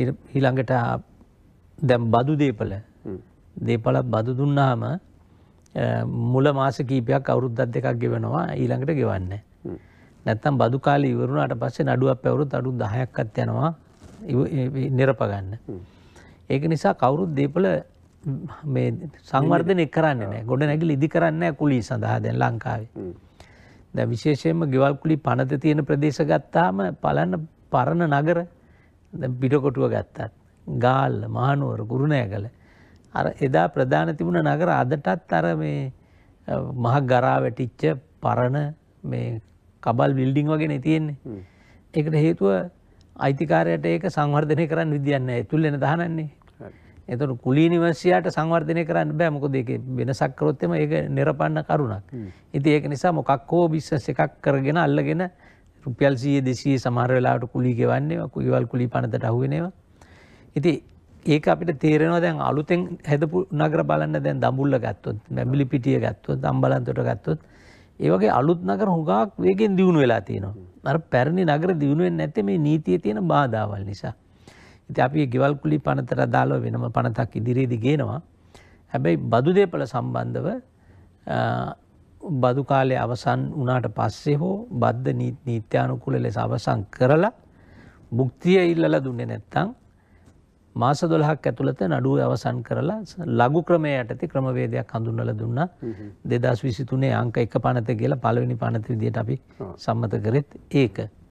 ඊළඟට දැම් බදු දේපල දේපලත් බදු දුන්නාම මුල මාස කීපයක් අවුරුද්දත් දෙකක් ගෙවනවා ඊළඟට ගෙවන්න. නැත්තම් බදු කාල ඉවරුණට පස්සේ නඩුවක් පැවරුත් අඩු දහයක්කත් යනවා නිරපගන්න. ඒක නිසා කවුරුත් දේපල සංවර්ධනය කරන්න ගොඩ නැගිල ඉදි කරන්න කුලි සඳහා දැන් ලංකාවේ. ද විශේෂයෙන්ම ගෙවල්කුලි පනත තියෙන ප්‍රදේශ ගත්තාම පලන්න පරණ නගර පිටකොටුව ගත්තත් ගාල්ල මහනුවර ගුරුණය කළ අර එදා ප්‍රධාන තිබුණ නගර අදටත් අර මේ මහ ගරා වැටිච්ච පරණ මේ කබල් විල්ඩිං වගෙන තියෙන්නේ එකට හේතුව අයිතිකාරයට ඒක සංවර්ධනය කරන්න විදියන්න තුල්ලෙන දහනන්නේ එතුට කුලිනිවසියාට සංවර්ධනය කරන්න බෑමක දෙක වෙනසක්කරොත්තම ඒ නිරපන්න කරුණක් ඉති ඒක නිසා මොකක් හෝ බිස්සස එකක් කරගෙන අල්ලගෙන රුපියල් සීය දෙසයේ සමාරවෙලාට කුලි ගෙවන්නේ කුයිවල් කුලි පනතට අහුවෙනවා. ඉති ඒක අපිට තේරෙනවා දැන් අලුතෙන් හැදපු නගර බලන්න දැන් දඹුල්ල ගත්තොත් මැබිලි පිටිය ගත්තොත් දම්බලන්තොට ගත්තොත් ඒවගේ අලුත් නගර හොඟක් වේගෙන් දියුණු වෙලා තියෙනවා. අර පැරණි නගර දියුණුවෙන් නැත්තේ මේ නීතිය තියෙන බාධාවල් නිසා. ඉතින් අපි ගෙවල් කුලි පනතට දාලා වෙනම පනතක් ඉදිරියේදී ගේනවා. හැබැයි බදු දෙපළ සම්බන්ධව බදු කාලය අවසන් වනාට පස්සේ හෝ බද්ධ නීත්‍යානුකුල ලෙස අවසං කරලා බුක්තිය ඉල්ලල දුන්නේ නැත්තං මාස දොළහක් ඇතුළත නඩුව අවසන් කරලා ලගු ක්‍රමය යටති ක්‍රමවේදයක් හඳුන්නල දුන්න දෙදස් විසිතුනේ අංක එක පනත කියලා පලවෙනි පනති විදියට අපි සම්මත කරෙත් ඒක.